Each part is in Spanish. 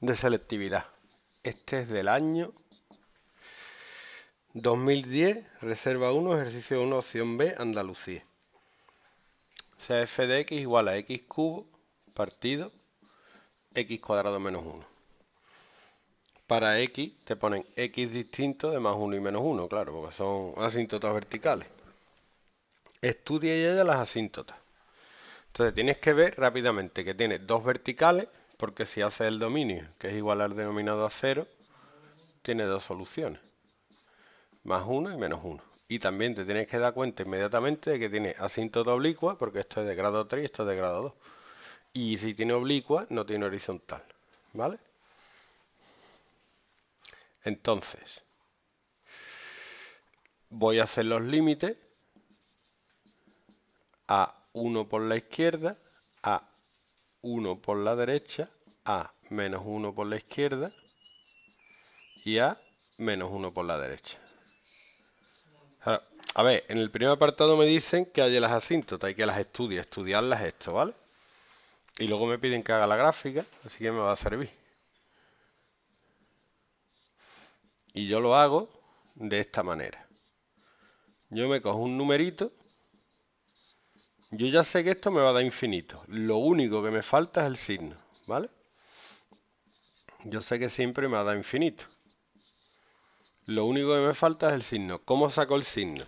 de selectividad. Este es del año 2010, reserva 1, ejercicio 1, opción B, Andalucía. O sea, f de x igual a x cubo partido x cuadrado menos 1. Para x te ponen x distinto de más 1 y menos 1, claro, porque son asíntotas verticales. Estudia ya las asíntotas. Entonces tienes que ver rápidamente que tiene dos verticales porque si hace el dominio, que es igual al denominado a 0, tiene dos soluciones, más 1 y menos 1. Y también te tienes que dar cuenta inmediatamente de que tiene asíntota oblicua, porque esto es de grado 3 y esto es de grado 2. Y si tiene oblicua, no tiene horizontal, ¿vale? Entonces, voy a hacer los límites a 1 por la izquierda, a 1 por la derecha, a menos 1 por la izquierda y a menos 1 por la derecha. a ver, en el primer apartado me dicen que haya las asíntotas y que las estudie, estudiarlas esto, ¿vale? Y luego me piden que haga la gráfica, así que me va a servir. Y yo lo hago de esta manera. Yo me cojo un numerito yo ya sé que esto me va a dar infinito. Lo único que me falta es el signo, ¿vale? Yo sé que siempre me va a dar infinito. Lo único que me falta es el signo. ¿Cómo saco el signo?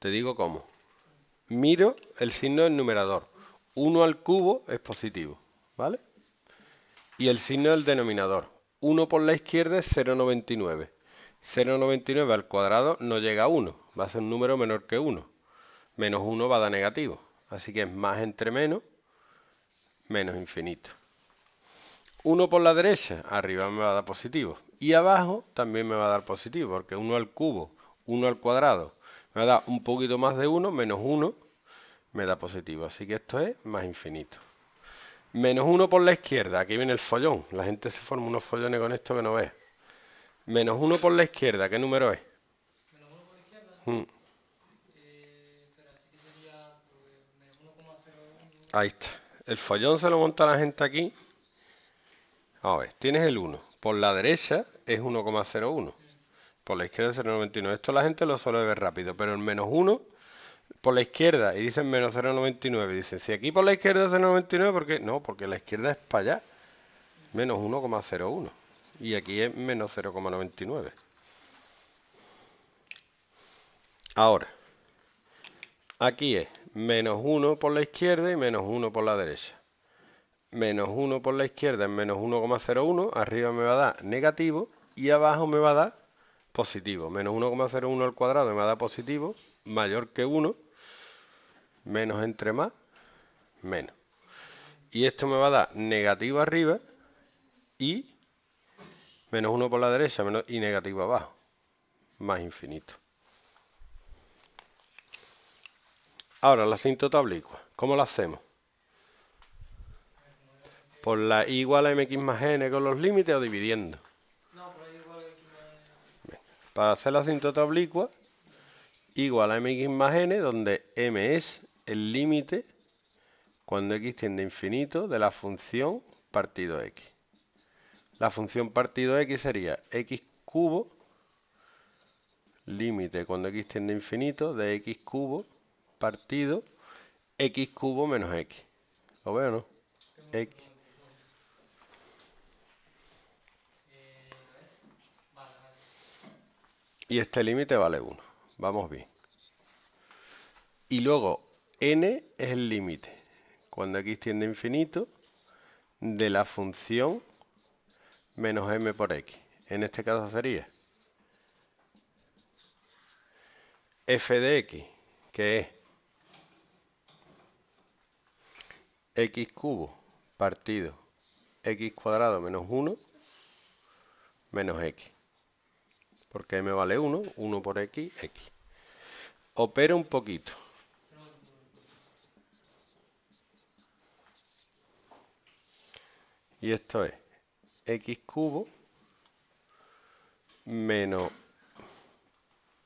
Te digo cómo. Miro el signo del numerador. 1 al cubo es positivo, ¿vale? Y el signo del denominador. 1 por la izquierda es 0,99. 0,99 al cuadrado no llega a 1, va a ser un número menor que 1 menos 1 va a dar negativo. Así que es más entre menos, menos infinito. 1 por la derecha, arriba me va a dar positivo. Y abajo también me va a dar positivo, porque 1 al cubo, 1 al cuadrado, me da un poquito más de 1, menos 1, me da positivo. Así que esto es más infinito. Menos 1 por la izquierda, aquí viene el follón. La gente se forma unos follones con esto que no ve. Menos 1 por la izquierda, ¿qué número es? Menos 1 por la izquierda. Mm. Ahí está. El follón se lo monta la gente aquí. A ver, tienes el 1. Por la derecha es 1,01. Por la izquierda es 0,99. Esto la gente lo suele ver rápido, pero el menos 1 por la izquierda y dicen menos 0,99. Dicen, si aquí por la izquierda es 0,99, ¿por qué? No, porque la izquierda es para allá. Menos 1,01. Y aquí es menos 0,99. Ahora. Aquí es menos 1 por la izquierda y menos 1 por la derecha. Menos 1 por la izquierda es menos 1,01, arriba me va a dar negativo y abajo me va a dar positivo. Menos 1,01 al cuadrado me va a dar positivo, mayor que 1, menos entre más, menos. Y esto me va a dar negativo arriba y menos 1 por la derecha y negativo abajo, más infinito. Ahora, la asíntota oblicua. ¿Cómo la hacemos? ¿Por la igual a mx más n con los límites o dividiendo? No, por igual a Para hacer la asíntota oblicua, igual a mx más n, donde m es el límite cuando x tiende a infinito de la función partido x. La función partido x sería x cubo límite cuando x tiende a infinito de x cubo partido x cubo menos x. ¿Lo veo o no? Y este límite vale 1. Vamos bien. Y luego n es el límite, cuando x tiende a infinito, de la función menos m por x. En este caso sería f de x, que es x cubo partido x cuadrado menos 1 menos x. Porque m vale 1, 1 por x, x. Opera un poquito. Y esto es x cubo menos,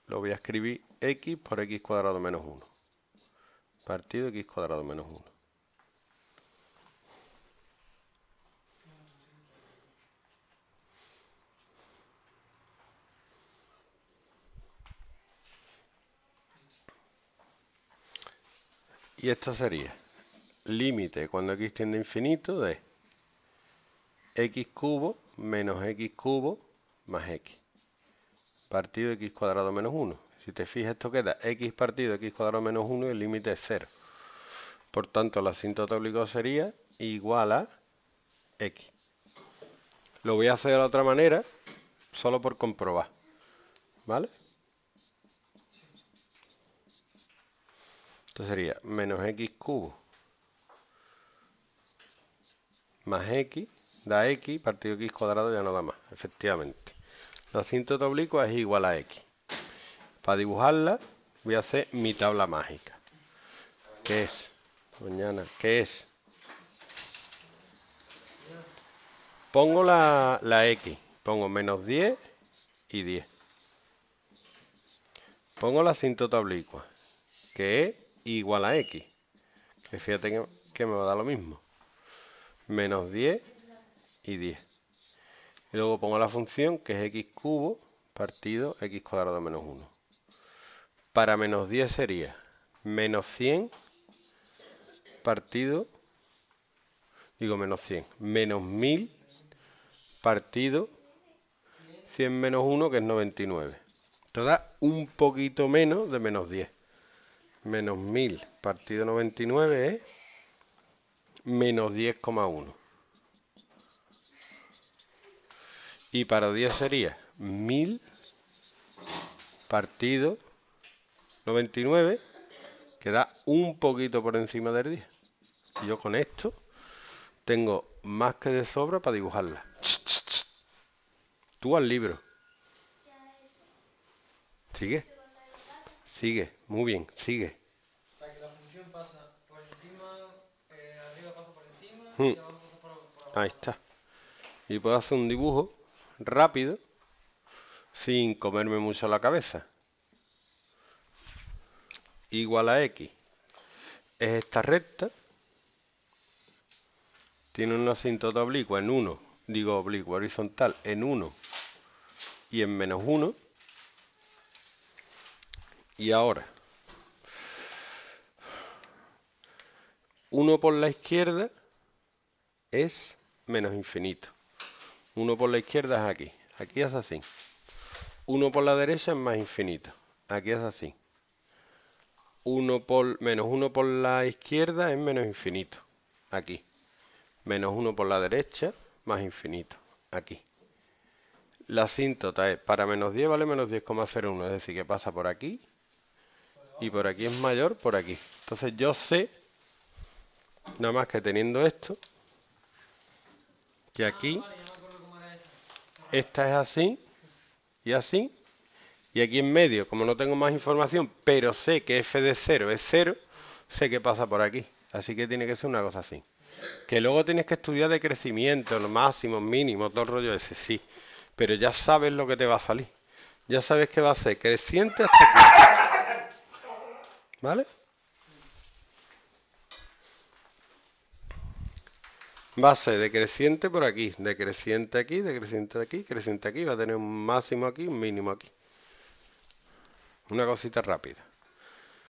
lo voy a escribir x por x cuadrado menos 1. Partido x cuadrado menos 1. Y esto sería límite cuando x tiende a infinito de x cubo menos x cubo más x. Partido x cuadrado menos 1. Si te fijas esto queda x partido x cuadrado menos 1 y el límite es 0. Por tanto la asíntota obligada sería igual a x. Lo voy a hacer de la otra manera solo por comprobar. ¿Vale? Esto sería menos x cubo más x, da x, partido x cuadrado ya no da más, efectivamente. La asíntota oblicua es igual a x. Para dibujarla voy a hacer mi tabla mágica. ¿Qué es? Mañana, ¿qué es? Pongo la, la x, pongo menos 10 y 10. Pongo la asíntota oblicua, que es igual a x. Que fíjate que, que me va a dar lo mismo. Menos 10 y 10. Y luego pongo la función que es x cubo partido x cuadrado menos 1. Para menos 10 sería menos 100 partido, digo menos 100, menos 1000 partido 100 menos 1 que es 99. Te da un poquito menos de menos 10 menos 1000 partido 99 es ¿eh? menos 10,1. Y para 10 sería 1000 partido 99, que da un poquito por encima del 10. yo con esto tengo más que de sobra para dibujarla. Tú al libro. Sigue. Sigue, muy bien, sigue. O sea, que la función pasa por encima, eh, arriba pasa por encima hmm. y abajo pasa por, abajo. Ahí está. Y puedo hacer un dibujo rápido sin comerme mucho la cabeza. Igual a X. Es esta recta. Tiene una asíntota oblicua en 1, digo oblicua horizontal en 1 y en menos 1 y ahora. Uno por la izquierda es menos infinito. Uno por la izquierda es aquí. Aquí es así. Uno por la derecha es más infinito. Aquí es así. Uno por, menos uno por la izquierda es menos infinito. Aquí. Menos uno por la derecha, más infinito. Aquí. La asíntota es para menos 10 vale menos 10,01. Es decir, que pasa por aquí y por aquí es mayor por aquí. Entonces yo sé, nada más que teniendo esto, que aquí esta es así y así. Y aquí en medio, como no tengo más información, pero sé que f de 0 es 0, sé que pasa por aquí. Así que tiene que ser una cosa así. Que luego tienes que estudiar de crecimiento, los máximos, mínimos, todo el rollo ese, sí. Pero ya sabes lo que te va a salir. Ya sabes que va a ser creciente hasta aquí. ¿Vale? Va a ser decreciente por aquí, decreciente aquí, decreciente aquí, creciente aquí. Va a tener un máximo aquí, un mínimo aquí. Una cosita rápida.